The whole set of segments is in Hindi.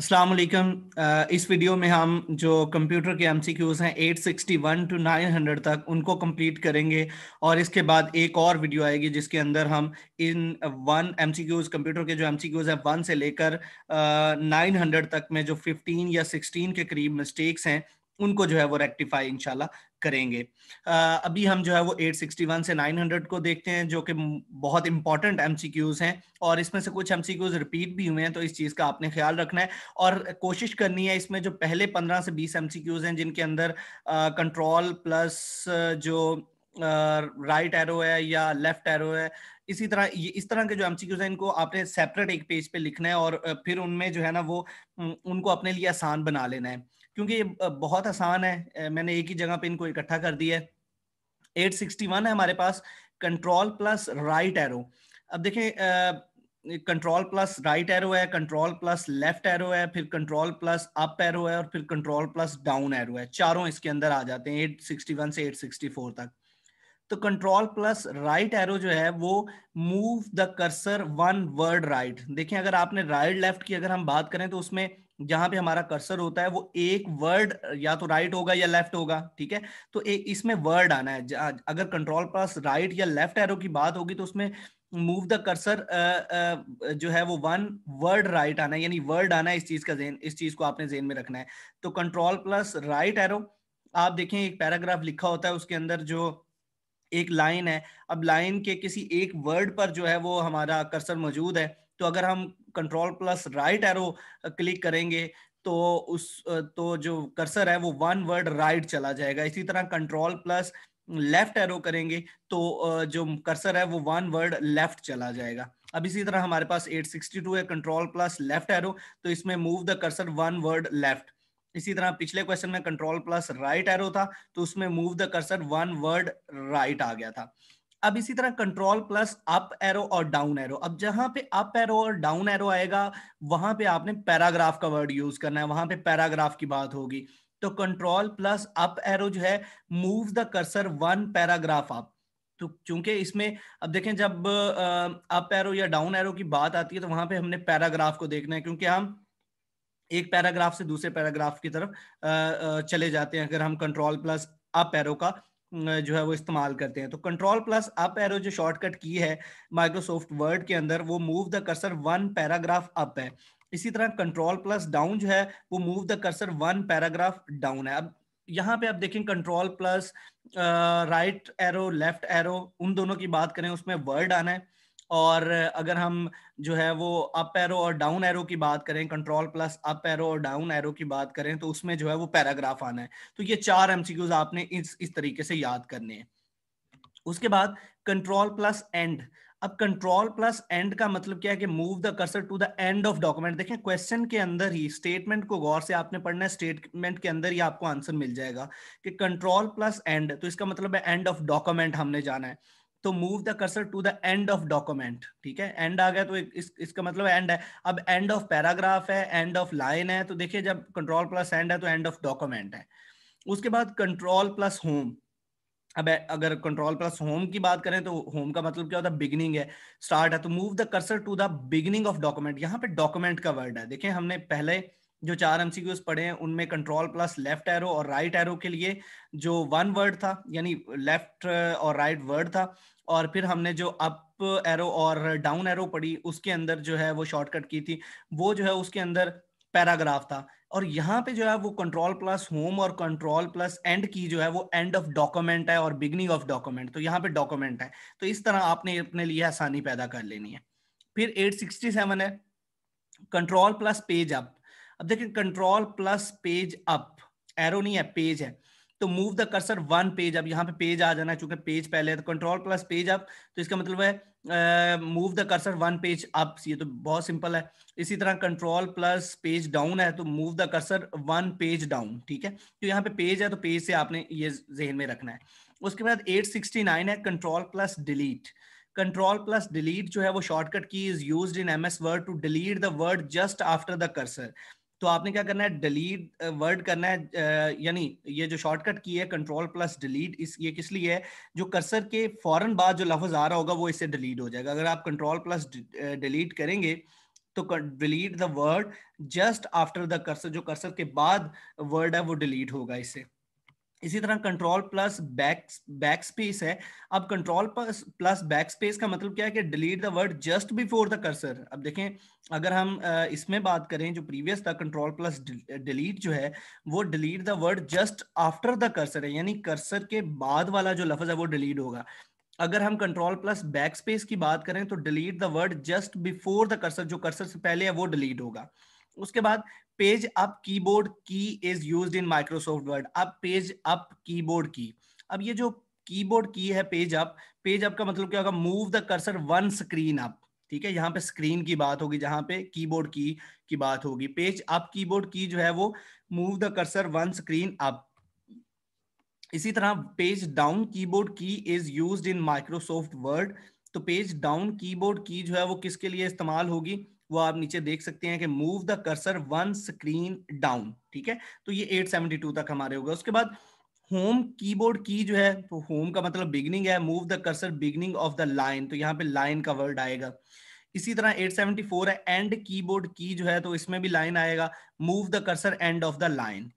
अस्सलाम वालेकुम uh, इस वीडियो में हम जो कंप्यूटर के एमसीक्यूज हैं 861 टू 900 तक उनको कंप्लीट करेंगे और इसके बाद एक और वीडियो आएगी जिसके अंदर हम इन वन एमसीक्यूज कंप्यूटर के जो एमसीक्यूज हैं वन से लेकर नाइन uh, हंड्रेड तक में जो 15 या 16 के करीब मिस्टेक्स हैं उनको जो है वो रेक्टिफाई इंशाल्लाह करेंगे uh, अभी हम जो है वो 861 से 900 को देखते हैं जो कि बहुत इंपॉर्टेंट एम हैं और इसमें से कुछ एम रिपीट भी हुए हैं तो इस चीज़ का आपने ख्याल रखना है और कोशिश करनी है इसमें जो पहले 15 से 20 एम हैं जिनके अंदर कंट्रोल uh, प्लस uh, जो राइट uh, एरो right है या लेफ्ट एरो है इसी तरह ये इस तरह के जो एम हैं इनको आपने सेपरेट एक पेज पे लिखना है और फिर उनमें जो है ना वो उनको अपने लिए आसान बना लेना है क्योंकि ये बहुत आसान है मैंने एक ही जगह पे इनको इकट्ठा कर दिया है 861 है हमारे पास कंट्रोल प्लस राइट एरो अब देखें कंट्रोल प्लस राइट एरो है कंट्रोल प्लस लेफ्ट एरो है फिर कंट्रोल प्लस अप एरो है और फिर कंट्रोल प्लस डाउन एरो है चारों इसके अंदर आ जाते हैं 861 से 864 तक तो कंट्रोल प्लस राइट एरो जो है वो move the cursor one word right देखें अगर आपने राइट right, लेफ्ट की अगर हम बात करें तो उसमें जहां पे हमारा कर्सर होता है वो एक वर्ड या तो राइट होगा या लेफ्ट होगा ठीक है तो एक इसमें वर्ड आना है अगर कंट्रोल पास राइट या लेफ्ट एरो की बात होगी तो उसमें मूव द कर्सर जो है वो वन वर्ड राइट आना है यानी वर्ड आना है इस चीज का जेन इस चीज को आपने जेन में रखना है तो कंट्रोल प्लस राइट एरो आप देखें एक पैराग्राफ लिखा होता है उसके अंदर जो एक लाइन है अब लाइन के किसी एक वर्ड पर जो है वो हमारा कर्सर मौजूद है तो अगर हम control plus right arrow click करेंगे तो उस तो जो कर्सर है वो वन वर्ड राइट चला जाएगा इसी तरह कंट्रोल प्लस लेफ्ट एरो करेंगे तो जो कर्सर है वो वन वर्ड लेफ्ट चला जाएगा अब इसी तरह हमारे पास 862 है कंट्रोल प्लस लेफ्ट एरो तो इसमें move the cursor one word left इसी तरह पिछले क्वेश्चन में कंट्रोल प्लस राइट एरो था तो उसमें move the cursor one word right आ गया था अब इसी तरह कंट्रोल प्लस अप एरो और डाउन एरो अब जहां पे अप एरो और डाउन एरो आएगा वहां पे आपने पैराग्राफ का वर्ड यूज करना है वहां पे पैराग्राफ की बात होगी तो कंट्रोल प्लस अप एरो जो है move the cursor one paragraph up तो चूंकि इसमें अब देखें जब अप एरो या डाउन एरो की बात आती है तो वहां पे हमने पैराग्राफ को देखना है क्योंकि हम एक पैराग्राफ से दूसरे पैराग्राफ की तरफ चले जाते हैं अगर हम कंट्रोल प्लस अप एरो का जो है वो इस्तेमाल करते हैं तो कंट्रोल प्लस अप एरो जो शॉर्टकट की है माइक्रोसॉफ्ट वर्ड के अंदर वो move the cursor one paragraph up है इसी तरह कंट्रोल प्लस डाउन जो है वो move the cursor one paragraph down है अब यहाँ पे आप देखें control plus right arrow left arrow उन दोनों की बात करें उसमें वर्ड आना है और अगर हम जो है वो अप एरो और डाउन एरो की बात करें कंट्रोल प्लस अप एरो और डाउन एरो की बात करें तो उसमें जो है वो पैराग्राफ आना है तो ये चार एमसीक्यूज आपने इस इस तरीके से याद करने हैं उसके बाद कंट्रोल प्लस एंड अब कंट्रोल प्लस एंड का मतलब क्या है कि move the cursor to the end of document देखें क्वेश्चन के अंदर ही स्टेटमेंट को गौर से आपने पढ़ना है स्टेटमेंट के अंदर ही आपको आंसर मिल जाएगा कि कंट्रोल प्लस एंड तो इसका मतलब है एंड ऑफ डॉक्यूमेंट हमने जाना है तो move the cursor to the end of document ठीक है एंड आ गया तो इस, इसका मतलब एंड है अब एंड ऑफ पैराग्राफ है एंड ऑफ लाइन है तो देखिए जब कंट्रोल प्लस एंड है तो एंड ऑफ डॉक्यूमेंट है उसके बाद कंट्रोल प्लस होम अब अगर कंट्रोल प्लस होम की बात करें तो होम का मतलब क्या होता है बिगनिंग है स्टार्ट है तो move the cursor to the beginning of document यहाँ पे डॉक्यूमेंट का वर्ड है देखें हमने पहले जो चार एमसीक्यूज पढ़े हैं उनमें कंट्रोल प्लस लेफ्ट एरो और राइट right एरो के लिए जो वन वर्ड था यानी लेफ्ट और राइट right वर्ड था और फिर हमने जो अप एरो और डाउन एरो पढ़ी उसके अंदर जो है वो शॉर्टकट की थी वो जो है उसके अंदर पैराग्राफ था और यहाँ पे जो है वो कंट्रोल प्लस होम और कंट्रोल प्लस एंड की जो है वो एंड ऑफ डॉक्यूमेंट है और बिगनिंग ऑफ डॉक्यूमेंट तो यहाँ पे डॉक्यूमेंट है तो इस तरह आपने अपने लिए आसानी पैदा कर लेनी है फिर 867 है कंट्रोल प्लस पेज अप अब देखिए control plus page up arrow नहीं है पेज है तो move the cursor one page अब यहाँ पे पेज आ जाना चूंकि पेज पहले है तो कंट्रोल प्लस पेज अप तो इसका मतलब है move the cursor one page up ये तो बहुत सिंपल है इसी तरह कंट्रोल प्लस पेज डाउन है तो move the cursor one page down ठीक है तो यहाँ पे पेज है तो पेज से आपने ये जहन में रखना है उसके बाद 869 है control plus delete control plus delete जो है वो shortcut key is use in M S Word to delete the word just after the cursor तो आपने क्या करना है डिलीट वर्ड करना है यानी ये जो शॉर्टकट की है कंट्रोल प्लस डिलीट इस ये किस लिए है जो कर्सर के फौरन बाद जो लफज आ रहा होगा वो इससे डिलीट हो जाएगा अगर आप कंट्रोल प्लस डिलीट करेंगे तो delete the word just after the cursor जो कर्सर के बाद वर्ड है वो डिलीट होगा इससे इसी तरह control plus back backspace है अब कंट्रोल प्लस बैक स्पेस का मतलब क्या है कि delete the word just before the cursor अब देखें अगर हम इसमें बात करें जो प्रीवियस था कंट्रोल प्लस डिलीट जो है वो delete the word just after the cursor है यानी कर्सर के बाद वाला जो लफज है वो डिलीट होगा अगर हम कंट्रोल प्लस बैक स्पेस की बात करें तो delete the word just before the cursor जो कर्सर से पहले है वो डिलीट होगा उसके बाद page up keyboard key is use in Microsoft Word अब पेज अप कीबोर्ड की अब ये जो कीबोर्ड की है पेज अप पेज अप का मतलब क्या होगा move the cursor one screen up ठीक है यहाँ पे स्क्रीन की बात होगी जहां पे कीबोर्ड की की बात होगी पेज अप कीबोर्ड की जो है वो move the cursor one screen up इसी तरह page down keyboard key is used in Microsoft Word तो पेज डाउन कीबोर्ड की जो है वो किसके लिए इस्तेमाल होगी वो आप नीचे देख सकते हैं कि move the cursor one screen down ठीक है तो ये 872 तक हमारे होगा उसके बाद होम कीबोर्ड की जो है तो होम का मतलब बिगनिंग है move the cursor beginning of the line तो यहाँ पे लाइन का वर्ड आएगा इसी तरह 874 है एंड कीबोर्ड की जो है तो इसमें भी लाइन आएगा move the cursor end of the line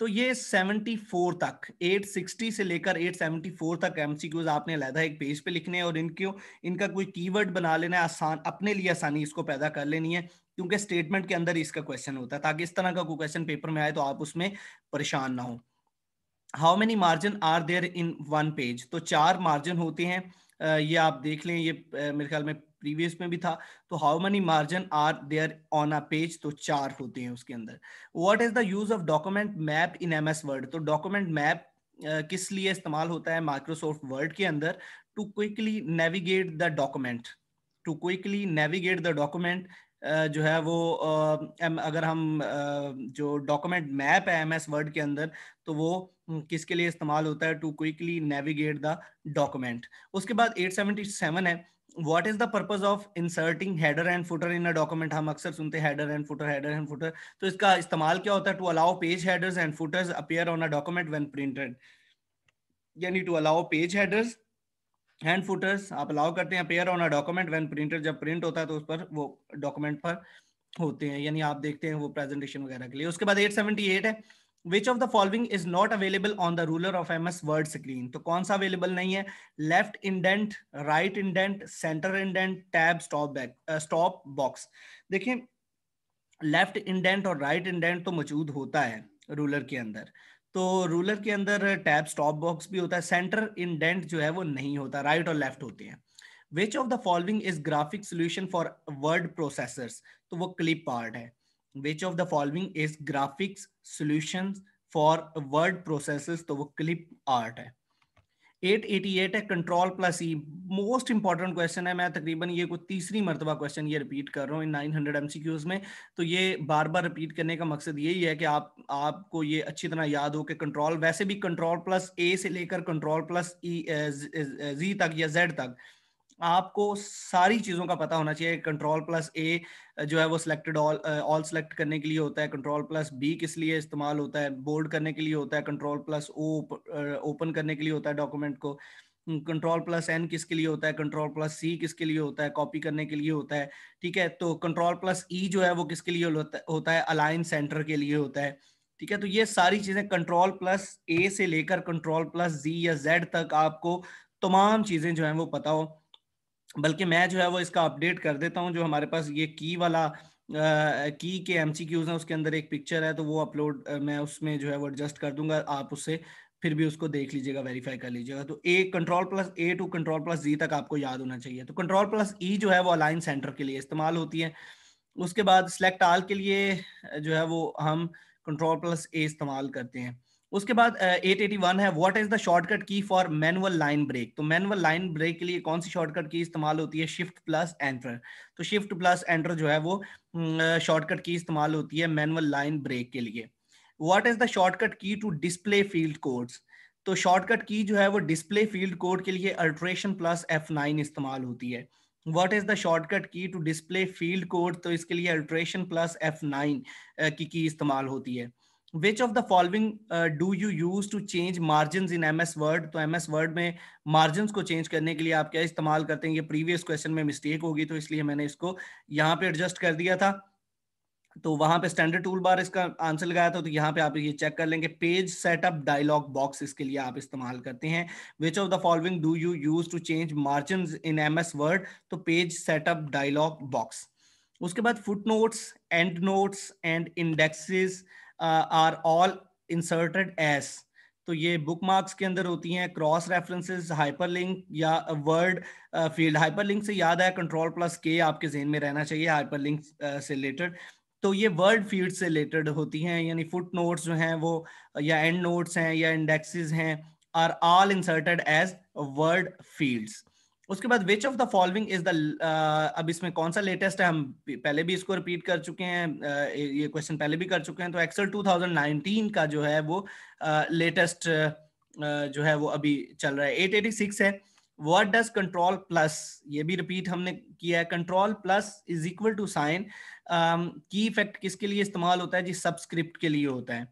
तो ये 74 तक 860 से लेकर 874 तक एमसीक्यूज आपने अलहदा एक पेज पे लिखने हैं और इनको इनका कोई कीवर्ड बना लेना है आसान अपने लिए आसानी इसको पैदा कर लेनी है क्योंकि स्टेटमेंट के अंदर इसका क्वेश्चन होता है ताकि इस तरह का कोई क्वेश्चन पेपर में आए तो आप उसमें परेशान ना हो how many margin are there in one page तो चार मार्जिन होते हैं ये आप देख लें ये मेरे ख्याल में प्रीवियस में भी था तो how money margin are there on a page तो चार होते हैं उसके अंदर what is the use of document map in MS Word तो डॉक्यूमेंट मैप किस लिए इस्तेमाल होता है माइक्रोसॉफ्ट वर्ड के अंदर to quickly navigate the document to quickly navigate the document जो है वो अगर हम जो डॉक्यूमेंट मैप है एम एस वर्ड के अंदर तो वो हम्म, किसके लिए इस्तेमाल होता है to quickly navigate the document उसके बाद 877 है what is the purpose of inserting header and footer in a document हम अक्सर सुनते हैंडर and footer header and footer तो इसका इस्तेमाल क्या होता है to allow page headers and footers appear on a document when printed यानी to allow page headers and footers आप अलाउ करते हैं appear on a document when printer जब प्रिंट होता है तो उस पर वो डॉक्यूमेंट पर होते हैं यानी आप देखते हैं वो प्रेजेंटेशन वगैरह के लिए उसके बाद 878 है which of the following is not available on the ruler of M S Word screen तो कौन सा अवेलेबल नहीं है left indent right indent centre indent tab stop back stop box देखिए लेफ्ट इंडेंट और राइट right इंडेंट तो मौजूद होता है रूलर के अंदर तो रूलर के अंदर टैब स्टॉप बॉक्स भी होता है सेंटर इंडेंट जो है वो नहीं होता राइट right और लेफ्ट होते हैं which of the following is graphic solution for word processors तो वो क्लिप पार्ट है which of the following is graphics solution for word process तो वो क्लिप आर्ट 888 है control plus E most important question है मैं तकरीबन ये कोई तीसरी मरतबा क्वेश्चन ये रिपीट कर रहा हूँ इन 900 एमसीक्यूज में तो ये बार बार रिपीट करने का मकसद यही है कि आप आपको ये अच्छी तरह याद हो कि कंट्रोल वैसे भी कंट्रोल प्लस ए से लेकर कंट्रोल प्लस ई जी तक या जेड तक आपको सारी चीज़ों का पता होना चाहिए कंट्रोल प्लस ए जो है वो सिलेक्टेड ऑल ऑल सेलेक्ट करने के लिए होता है कंट्रोल प्लस बी किस लिए इस्तेमाल होता है बोल्ड करने के लिए होता है कंट्रोल प्लस ओ ओपन करने के लिए होता है डॉक्यूमेंट को कंट्रोल प्लस एन किसके लिए होता है कंट्रोल प्लस सी किसके लिए होता है कॉपी करने के लिए होता है ठीक है तो कंट्रोल प्लस ई जो है वो किसके लिए होता है अलाइन सेंटर के लिए होता है ठीक है तो ये सारी चीजें कंट्रोल प्लस ए से लेकर कंट्रोल प्लस जी या जेड तक आपको तमाम चीजें जो है वो पता हो बल्कि मैं जो है वो इसका अपडेट कर देता हूँ जो हमारे पास ये की वाला की के एम सी क्यूज है उसके अंदर एक पिक्चर है तो वो अपलोड मैं उसमें जो है वो एडजस्ट कर दूंगा आप उससे फिर भी उसको देख लीजिएगा वेरीफाई कर लीजिएगा तो A control plus A to control plus G तक आपको याद होना चाहिए तो कंट्रोल प्लस ई जो है वो अलाइन सेंटर के लिए इस्तेमाल होती है उसके बाद सेलेक्ट आल के लिए जो है वो हम कंट्रोल प्लस ए इस्तेमाल करते हैं उसके बाद एट एटी वन है what is the shortcut key for manual line break तो मैनुअल लाइन ब्रेक के लिए कौन सी शॉर्टकट की इस्तेमाल होती है शिफ्ट प्लस एंटर तो शिफ्ट प्लस एंटर जो है वो शॉर्टकट की इस्तेमाल होती है मैनुअल लाइन ब्रेक के लिए what is the shortcut key to display field codes तो शॉर्टकट की जो है वो डिस्प्ले फील्ड कोड के लिए अल्ट्रेशन प्लस एफ नाइन इस्तेमाल होती है what is the shortcut key to display field code तो इसके लिए अल्ट्रेशन प्लस एफ नाइन की की इस्तेमाल होती है which of the following uh, do you use to change margins in ms word तो ms word में margins को change करने के लिए आप क्या इस्तेमाल करते हैं ये previous question में mistake होगी तो इसलिए मैंने इसको यहाँ पे adjust कर दिया था तो वहां पे स्टैंडर्ड टूल बार इसका आंसर लगाया था तो यहाँ पे आप ये चेक कर लेंगे पेज सेटअप डायलॉग बॉक्स इसके लिए आप इस्तेमाल करते हैं which of the following do you use to change margin in M S Word तो पेज सेटअप डायलॉग बॉक्स उसके बाद footnotes endnotes and indexes are all inserted as तो ये बुक मार्क्स के अंदर होती हैं क्रॉस रेफरेंसेस हाइपरलिंक या वर्ड फील्ड हाइपरलिंक से याद है कंट्रोल प्लस के आपके जहन में रहना चाहिए हाइपरलिंक uh, से रिलेटेड तो ये वर्ड फील्ड से रिलेटेड होती हैं यानी फुट नोट्स जो हैं वो uh, या एंड नोट्स हैं या इंडेक्सेस हैं are all inserted as word fields उसके बाद which of the following is the अब इसमें कौन सा लेटेस्ट है हम पहले भी इसको रिपीट कर चुके हैं uh, ये क्वेश्चन पहले भी कर चुके हैं तो एक्सल 2019 का जो है वो लेटेस्ट uh, uh, जो है वो अभी चल रहा है 886 है वर्ट डज कंट्रोल प्लस ये भी रिपीट हमने किया है control plus is equal to sign की इफेक्ट किसके लिए इस्तेमाल होता है जी सब्सक्रिप्ट के लिए होता है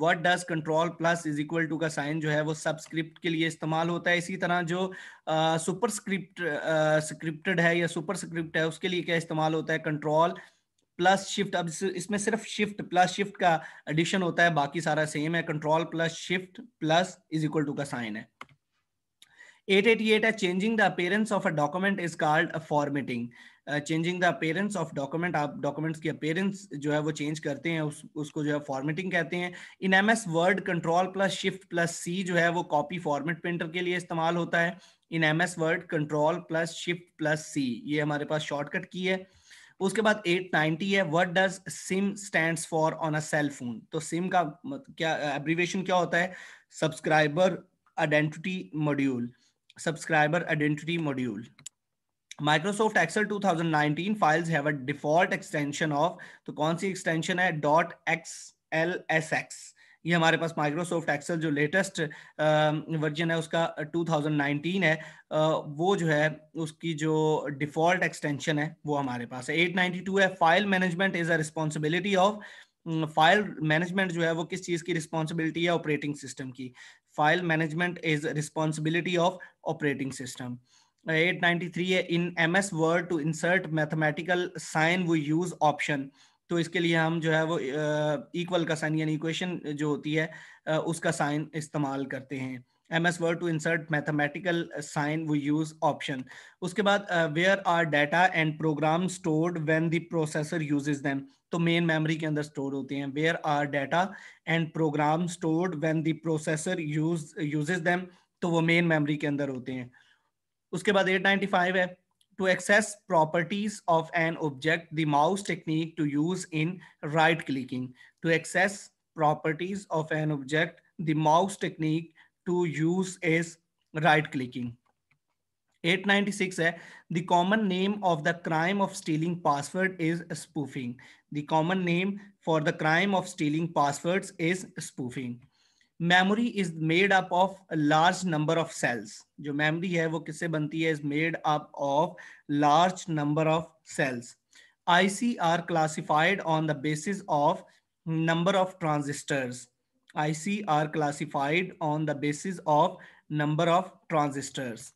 what does control plus is equal to का साइन जो है वो सबस्क्रिप्ट के लिए इस्तेमाल होता है इसी तरह जो सुपर स्क्रिप्ट स्क्रिप्टेड है या सुपर स्क्रिप्ट है उसके लिए क्या इस्तेमाल होता है कंट्रोल प्लस शिफ्ट अब इसमें सिर्फ शिफ्ट प्लस शिफ्ट का एडिशन होता है बाकी सारा सेम है control plus shift plus is equal to का साइन है 888 a changing the appearance of a document is called a formatting changing the appearance of document आप डॉक्यूमेंट्स की अपेयरेंस जो है वो चेंज करते हैं उस, उसको जो है फॉर्मेटिंग कहते हैं in M S Word control plus shift plus C जो है वो कॉपी फॉर्मेट प्रिंटर के लिए इस्तेमाल होता है in M S Word control plus shift plus C ये हमारे पास शॉर्टकट की है उसके बाद 890 है what does SIM stand for on a cell phone तो सिम का क्या एब्रीवेशन क्या होता है subscriber identity module subscriber identity module. Microsoft Excel 2019 files have a default extension of to kaun si extension hai dot .xlsx ये हमारे पास माइक्रोसॉफ्ट एक्सेल जो लेटेस्ट वर्जन है उसका 2019 है वो जो है उसकी जो डिफॉल्ट एक्सटेंशन है वो हमारे पास है 892 है file management is a responsibility of file management जो है वो किस चीज़ की रिस्पांसिबिलिटी है ऑपरेटिंग सिस्टम की file management is responsibility of operating system 893 in ms word to insert mathematical sign we use option तो इसके लिए हम जो है वो इक्वल का साइन यानी इक्वेशन जो होती है उसका साइन इस्तेमाल करते हैं M S Word to insert mathematical sign we use option उसके बाद where are data and program stored when the processor uses them तो मेन मेमोरी के अंदर स्टोर होते हैं where are data and program stored when the processor use use them तो वो मेन मेमोरी के अंदर होते हैं उसके बाद एट नाइनटी फाइव है to access properties of an object the mouse technique to use in right clicking to access properties of an object the mouse technique to use is right clicking. 896 है the common name of the crime of stealing password is spoofing. The common name for the crime of stealing passwords is spoofing. Memory is made up of a large number of cells. जो memory है वो किससे बनती है is made up of large number of cells. IC are classified on the basis of number of transistors. IC are classified on the basis of number of transistors.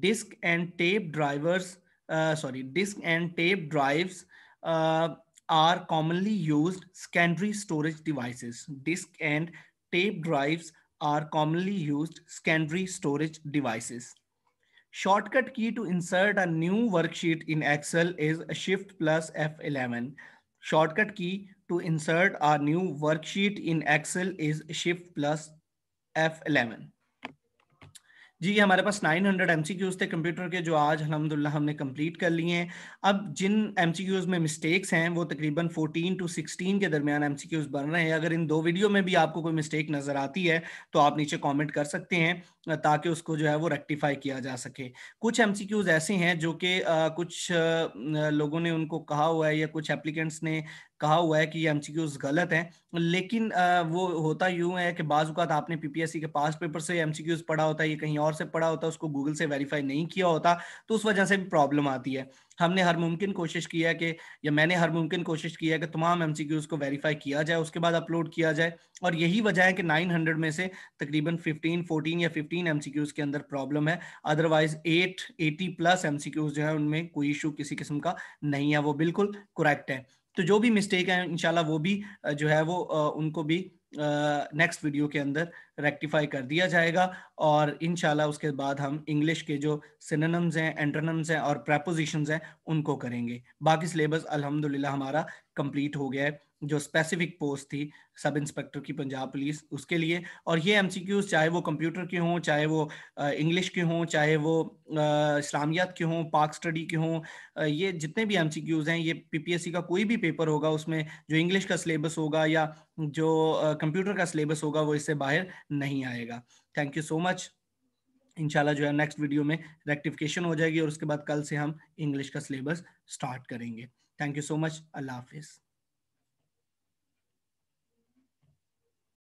Disk and tape drivers, uh, sorry, disk and tape drives uh, are commonly used secondary storage devices. Disk and tape drives are commonly used secondary storage devices. Shortcut key to insert a new worksheet in Excel is Shift plus F11. Shortcut key to insert a new worksheet in Excel is Shift plus F11. जी हमारे पास 900 हंड्रेड एम थे कंप्यूटर के जो आज अलहमदिल्ला हमने कंप्लीट कर लिए हैं अब जिन एम में मिस्टेक्स हैं वो तकरीबन 14 टू 16 के दरमियान एम बन रहे हैं अगर इन दो वीडियो में भी आपको कोई मिस्टेक नज़र आती है तो आप नीचे कमेंट कर सकते हैं ताकि उसको जो है वो रेक्टिफाई किया जा सके कुछ एम ऐसे हैं जो कि कुछ लोगों ने उनको कहा हुआ है या कुछ एप्लीकेंट्स ने कहा हुआ है कि ये एमसीक्यूज गलत हैं लेकिन वो होता यूं है कि बाजूकात आपने पीपीएससी के पास पेपर से एमसीक्यूज पढ़ा होता है ये कहीं और से पढ़ा होता है उसको गूगल से वेरीफाई नहीं किया होता तो उस वजह से भी प्रॉब्लम आती है हमने हर मुमकिन कोशिश की है कि या मैंने हर मुमकिन कोशिश की है कि तमाम एम को वेरीफाई किया जाए उसके बाद अपलोड किया जाए और यही वजह है कि 900 में से तकरीबन 15, 14 या 15 एम के अंदर प्रॉब्लम है अदरवाइज 8, 80 प्लस एम जो है उनमें कोई इशू किसी किस्म का नहीं है वो बिल्कुल करेक्ट है तो जो भी मिस्टेक है इनशाला वो भी जो है वो उनको भी नेक्स्ट वीडियो के अंदर रेक्टिफाई कर दिया जाएगा और इन उसके बाद हम इंग्लिश के जो सिनेम्स हैं एंटरनम्स हैं और प्रपोजिशंस हैं उनको करेंगे बाकी सिलेबस अल्हम्दुलिल्लाह हमारा कंप्लीट हो गया है जो स्पेसिफिक पोस्ट थी सब इंस्पेक्टर की पंजाब पुलिस उसके लिए और ये एम चाहे वो कंप्यूटर के हों चाहे वो इंग्लिश के हों चाहे वो इस्लामियात के हों पाक स्टडी के हों ये जितने भी एम हैं ये पीपीएससी का कोई भी पेपर होगा उसमें जो इंग्लिश का सिलेबस होगा या जो कंप्यूटर का सिलेबस होगा वो इससे बाहर नहीं आएगा थैंक यू सो मच इंशाल्लाह जो है नेक्स्ट वीडियो में रेक्टिफिकेशन हो जाएगी और उसके बाद कल से हम इंग्लिश का सिलेबस स्टार्ट करेंगे थैंक यू सो मच अल्लाह हाफिज़